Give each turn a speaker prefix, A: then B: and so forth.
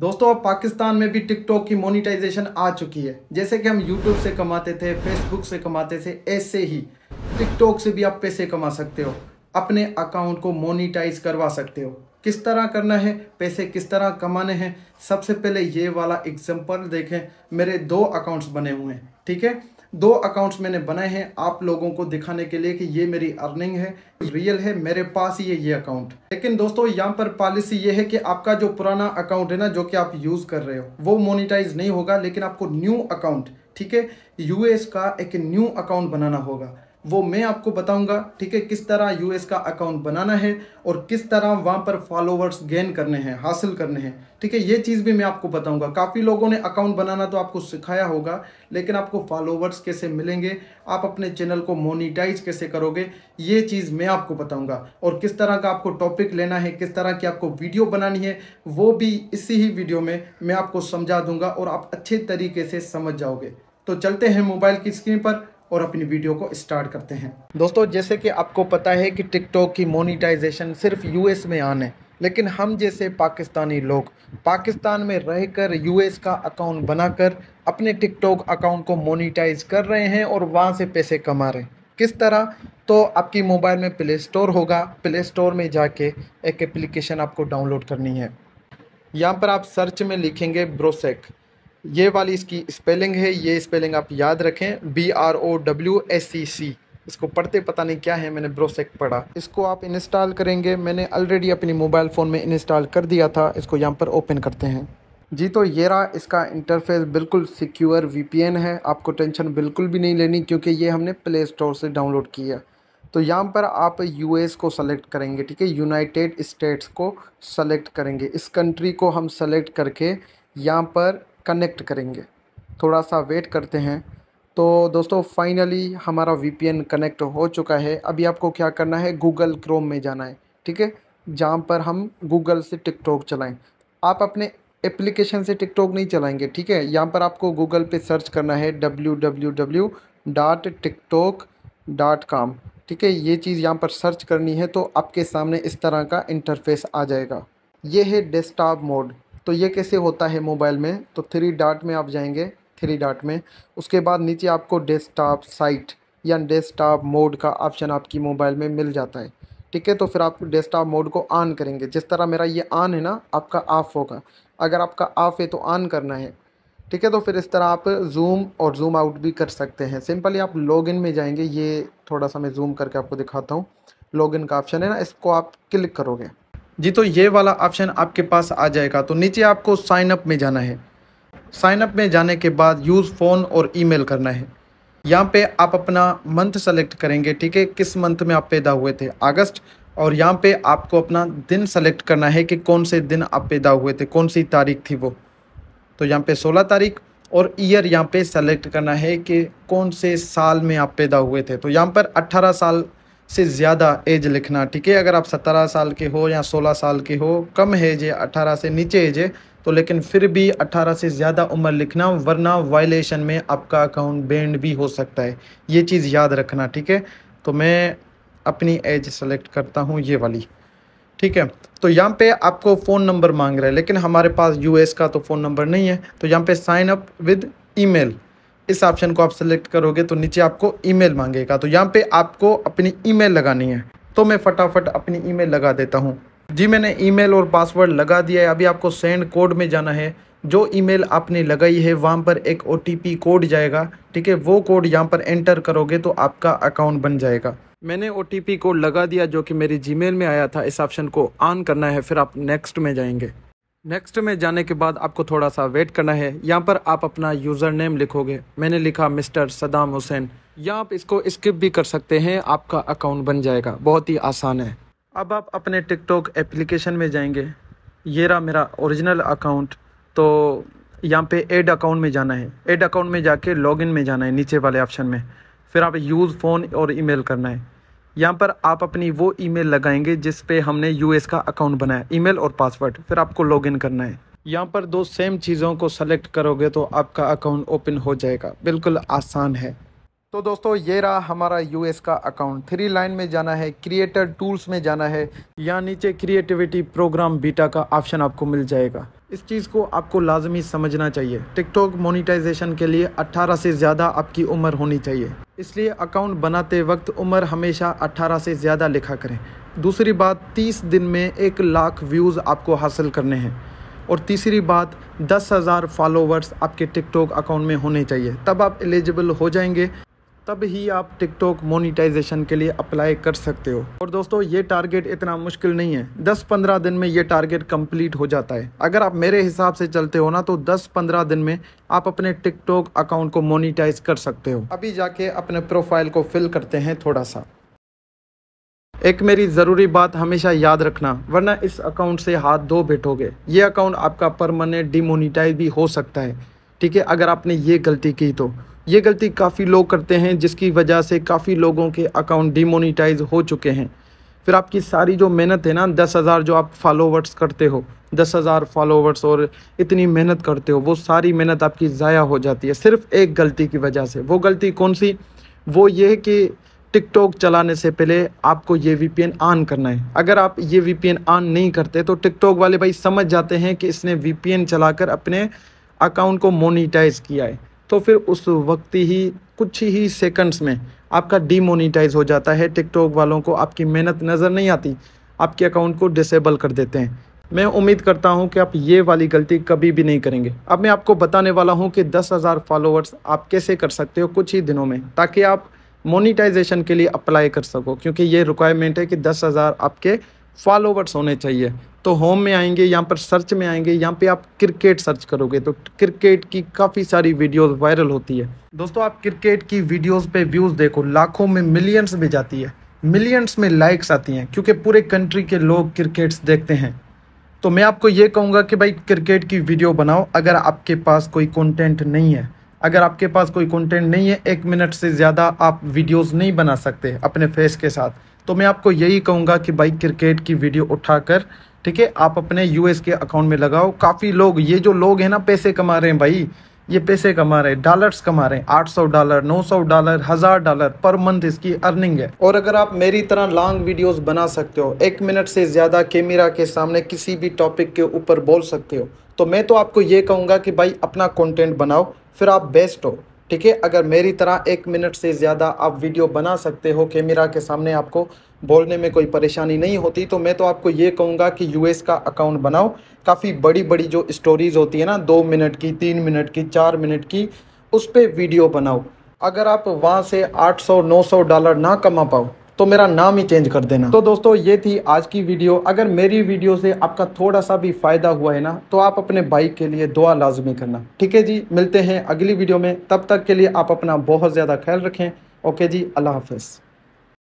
A: दोस्तों अब पाकिस्तान में भी टिकटॉक की मोनिटाइजेशन आ चुकी है जैसे कि हम यूट्यूब से कमाते थे फेसबुक से कमाते थे ऐसे ही टिकटॉक से भी आप पैसे कमा सकते हो अपने अकाउंट को मोनिटाइज करवा सकते हो किस तरह करना है पैसे किस तरह कमाने हैं सबसे पहले ये वाला एग्जाम्पल देखें मेरे दो अकाउंट्स बने हुए हैं ठीक है दो अकाउंट्स मैंने बनाए हैं आप लोगों को दिखाने के लिए कि ये मेरी अर्निंग है रियल है मेरे पास ये ये अकाउंट लेकिन दोस्तों यहाँ पर पॉलिसी ये है कि आपका जो पुराना अकाउंट है ना जो कि आप यूज़ कर रहे हो वो मोनिटाइज नहीं होगा लेकिन आपको न्यू अकाउंट ठीक है यूएस का एक न्यू अकाउंट बनाना होगा वो मैं आपको बताऊंगा ठीक है किस तरह यूएस का अकाउंट बनाना है और किस तरह वहाँ पर फॉलोवर्स गेन करने हैं हासिल करने हैं ठीक है ये चीज़ भी मैं आपको बताऊंगा काफ़ी लोगों ने अकाउंट बनाना तो आपको सिखाया होगा लेकिन आपको फॉलोवर्स कैसे मिलेंगे आप अपने चैनल को मोनिटाइज कैसे करोगे ये चीज़ मैं आपको बताऊंगा और किस तरह का आपको टॉपिक लेना है किस तरह की आपको वीडियो बनानी है वो भी इसी ही वीडियो में मैं आपको समझा दूंगा और आप अच्छे तरीके से समझ जाओगे तो चलते हैं मोबाइल की स्क्रीन पर और अपनी वीडियो को स्टार्ट करते हैं दोस्तों जैसे कि आपको पता है कि टिकटॉक की मोनिटाइजेशन सिर्फ यूएस में आने लेकिन हम जैसे पाकिस्तानी लोग पाकिस्तान में रहकर यूएस का अकाउंट बनाकर अपने टिकटॉक अकाउंट को मोनिटाइज कर रहे हैं और वहाँ से पैसे कमा रहे हैं किस तरह तो आपकी मोबाइल में प्ले स्टोर होगा प्ले स्टोर में जाके एक एप्लीकेशन आपको डाउनलोड करनी है यहाँ पर आप सर्च में लिखेंगे ब्रोसेक ये वाली इसकी स्पेलिंग है ये स्पेलिंग आप याद रखें B R O W S C C इसको पढ़ते पता नहीं क्या है मैंने ब्रोसेक पढ़ा इसको आप इंस्टॉल करेंगे मैंने ऑलरेडी अपनी मोबाइल फ़ोन में इंस्टॉल कर दिया था इसको यहाँ पर ओपन करते हैं जी तो ये रहा इसका इंटरफेस बिल्कुल सिक्योर वीपीएन है आपको टेंशन बिल्कुल भी नहीं लेनी क्योंकि ये हमने प्ले स्टोर से डाउनलोड किया तो यहाँ पर आप यूएस को सेलेक्ट करेंगे ठीक है यूनाइटेड स्टेट्स को सेलेक्ट करेंगे इस कंट्री को हम सेलेक्ट करके यहाँ पर कनेक्ट करेंगे थोड़ा सा वेट करते हैं तो दोस्तों फाइनली हमारा वी कनेक्ट हो चुका है अभी आपको क्या करना है गूगल क्रोम में जाना है ठीक है जहाँ पर हम गूगल से टिकटॉक चलाएं आप अपने एप्लीकेशन से टिकटॉक नहीं चलाएंगे ठीक है यहाँ पर आपको गूगल पे सर्च करना है W W W dot talk dot com ठीक है ये चीज़ यहाँ पर सर्च करनी है तो आपके सामने इस तरह का इंटरफेस आ जाएगा ये है डेस्कटॉप मोड तो ये कैसे होता है मोबाइल में तो थ्री डाट में आप जाएंगे थ्री डाट में उसके बाद नीचे आपको डेस्कटॉप साइट या डेस्कटॉप मोड का ऑप्शन आपकी मोबाइल में मिल जाता है ठीक है तो फिर आप डेस्कटॉप मोड को ऑन करेंगे जिस तरह मेरा ये ऑन है ना आपका ऑफ़ होगा अगर आपका ऑफ़ है तो ऑन करना है ठीक है तो फिर इस तरह आप जूम और जूम आउट भी कर सकते हैं सिंपली आप लॉगिन में जाएंगे ये थोड़ा सा मैं जूम करके आपको दिखाता हूँ लॉगिन का ऑप्शन है ना इसको आप क्लिक करोगे जी तो ये वाला ऑप्शन आपके पास आ जाएगा तो नीचे आपको साइनअप में जाना है साइनअप में जाने के बाद यूज़ फ़ोन और ईमेल करना है यहाँ पे आप अपना मंथ सेलेक्ट करेंगे ठीक है किस मंथ में आप पैदा हुए थे अगस्त और यहाँ पे आपको अपना दिन सेलेक्ट करना है कि कौन से दिन आप पैदा हुए थे कौन सी तारीख थी वो तो यहाँ पे 16 तारीख और ईयर यहाँ पे सेलेक्ट करना है कि कौन से साल में आप पैदा हुए थे तो यहाँ पर 18 साल से ज़्यादा एज लिखना ठीक है अगर आप 17 साल के हो या 16 साल के हो कम है है 18 से नीचे एज है तो लेकिन फिर भी 18 से ज़्यादा उम्र लिखना वरना वायलेशन में आपका अकाउंट बैंड भी हो सकता है ये चीज़ याद रखना ठीक है तो मैं अपनी एज सेलेक्ट करता हूँ ये वाली ठीक है तो यहाँ पे आपको फ़ोन नंबर मांग रहा है लेकिन हमारे पास यूएस का तो फ़ोन नंबर नहीं है तो यहाँ पे साइन अप विद ईमेल इस ऑप्शन को आप सेलेक्ट करोगे तो नीचे आपको ईमेल मांगेगा तो यहाँ पे आपको अपनी ईमेल लगानी है तो मैं फटाफट अपनी ईमेल लगा देता हूँ जी मैंने ईमेल और पासवर्ड लगा दिया है अभी आपको सेंड कोड में जाना है जो ईमेल आपने लगाई है वहाँ पर एक ओ कोड जाएगा ठीक है वो कोड यहाँ पर एंटर करोगे तो आपका अकाउंट बन जाएगा मैंने ओ कोड लगा दिया जो कि मेरी जीमेल में आया था इस ऑप्शन को ऑन करना है फिर आप नेक्स्ट में जाएंगे नेक्स्ट में जाने के बाद आपको थोड़ा सा वेट करना है यहाँ पर आप अपना यूज़र नेम लिखोगे मैंने लिखा मिस्टर सदाम हुसैन या आप इसको स्किप भी कर सकते हैं आपका अकाउंट बन जाएगा बहुत ही आसान है अब आप अपने टिकटॉक एप्लीकेशन में जाएंगे ये रहा मेरा ओरिजिनल अकाउंट तो यहाँ पे एड अकाउंट में जाना है एड अकाउंट में जाके लॉगिन में जाना है नीचे वाले ऑप्शन में फिर आप यूज़ फ़ोन और ईमेल करना है यहाँ पर आप अपनी वो ईमेल लगाएंगे जिस पे हमने यूएस का अकाउंट बनाया ईमेल और पासवर्ड फिर आपको लॉगिन करना है यहाँ पर दो सेम चीज़ों को सेलेक्ट करोगे तो आपका अकाउंट ओपन हो जाएगा बिल्कुल आसान है तो दोस्तों ये रहा हमारा यूएस का अकाउंट थ्री लाइन में जाना है क्रिएटर टूल्स में जाना है या नीचे क्रिएटिविटी प्रोग्राम बीटा का ऑप्शन आपको मिल जाएगा इस चीज़ को आपको लाजमी समझना चाहिए टिकटॉक मोनिटाइजेशन के लिए 18 से ज़्यादा आपकी उम्र होनी चाहिए इसलिए अकाउंट बनाते वक्त उम्र हमेशा 18 से ज़्यादा लिखा करें दूसरी बात 30 दिन में एक लाख व्यूज़ आपको हासिल करने हैं और तीसरी बात दस हज़ार फॉलोवर्स आपके टिकटॉक अकाउंट में होने चाहिए तब आप एलिजिबल हो जाएंगे तब ही आप टिकटॉक मोनिटाइजेशन के लिए अप्लाई कर सकते हो और दोस्तों ये टारगेट इतना मुश्किल नहीं है 10-15 दिन में ये टारगेट कंप्लीट हो जाता है अगर आप मेरे हिसाब से चलते हो ना तो 10-15 दिन में आप अपने टिकटॉक अकाउंट को मोनिटाइज कर सकते हो अभी जाके अपने प्रोफाइल को फिल करते हैं थोड़ा सा एक मेरी ज़रूरी बात हमेशा याद रखना वरना इस अकाउंट से हाथ धो बैठोगे ये अकाउंट आपका परमानेंट डिमोनीटाइज भी हो सकता है ठीक है अगर आपने ये गलती की तो ये गलती काफ़ी लोग करते हैं जिसकी वजह से काफ़ी लोगों के अकाउंट डिमोनीटाइज हो चुके हैं फिर आपकी सारी जो मेहनत है ना दस हज़ार जो आप फॉलोवर्स करते हो दस हज़ार फॉलोवर्स और इतनी मेहनत करते हो वो सारी मेहनत आपकी ज़ाया हो जाती है सिर्फ एक गलती की वजह से वो गलती कौन सी वो ये कि टिकटॉक चलाने से पहले आपको ये एन ऑन करना है अगर आप ये एन ऑन नहीं करते तो टिकटॉक वाले भाई समझ जाते हैं कि इसने चला चलाकर अपने अकाउंट को मोनिटाइज किया है तो फिर उस वक्त ही कुछ ही सेकंड्स में आपका डीमोनीटाइज हो जाता है टिकटॉक वालों को आपकी मेहनत नज़र नहीं आती आपके अकाउंट को डिसेबल कर देते हैं मैं उम्मीद करता हूं कि आप ये वाली गलती कभी भी नहीं करेंगे अब मैं आपको बताने वाला हूं कि दस हज़ार फॉलोअर्स आप कैसे कर सकते हो कुछ ही दिनों में ताकि आप मोनिटाइजेशन के लिए अप्लाई कर सको क्योंकि ये रिक्वायरमेंट है कि दस हज़ार आपके फॉलोवर्स होने चाहिए तो होम में आएंगे यहाँ पर सर्च में आएंगे यहाँ पे आप क्रिकेट सर्च करोगे तो क्रिकेट की काफ़ी सारी वीडियोस वायरल होती है दोस्तों आप क्रिकेट की वीडियोस पे व्यूज़ देखो लाखों में मिलियंस में जाती है मिलियंस में लाइक्स आती हैं क्योंकि पूरे कंट्री के लोग क्रिकेट्स देखते हैं तो मैं आपको ये कहूँगा कि भाई क्रिकेट की वीडियो बनाओ अगर आपके पास कोई कॉन्टेंट नहीं है अगर आपके पास कोई कंटेंट नहीं है एक मिनट से ज़्यादा आप वीडियोस नहीं बना सकते अपने फेस के साथ तो मैं आपको यही कहूँगा कि भाई क्रिकेट की वीडियो उठाकर ठीक है आप अपने यूएस के अकाउंट में लगाओ काफ़ी लोग ये जो लोग हैं ना पैसे कमा रहे हैं भाई ये पैसे कमा रहे हैं डॉलर्स कमा रहे हैं 800 डॉलर 900 डॉलर हजार डॉलर पर मंथ इसकी अर्निंग है और अगर आप मेरी तरह लॉन्ग वीडियोस बना सकते हो एक मिनट से ज़्यादा कैमरा के सामने किसी भी टॉपिक के ऊपर बोल सकते हो तो मैं तो आपको ये कहूँगा कि भाई अपना कॉन्टेंट बनाओ फिर आप बेस्ट हो ठीक है अगर मेरी तरह एक मिनट से ज़्यादा आप वीडियो बना सकते हो कैमरा के सामने आपको बोलने में कोई परेशानी नहीं होती तो मैं तो आपको ये कहूँगा कि यूएस का अकाउंट बनाओ काफ़ी बड़ी बड़ी जो स्टोरीज़ होती है ना दो मिनट की तीन मिनट की चार मिनट की उस पर वीडियो बनाओ अगर आप वहाँ से 800-900 डॉलर ना कमा पाओ तो मेरा नाम ही चेंज कर देना तो दोस्तों ये थी आज की वीडियो अगर मेरी वीडियो से आपका थोड़ा सा भी फायदा हुआ है ना तो आप अपने भाई के लिए दुआ लाजमी करना ठीक है जी मिलते हैं अगली वीडियो में तब तक के लिए आप अपना बहुत ज़्यादा ख्याल रखें ओके जी अल्लाह हाफिज़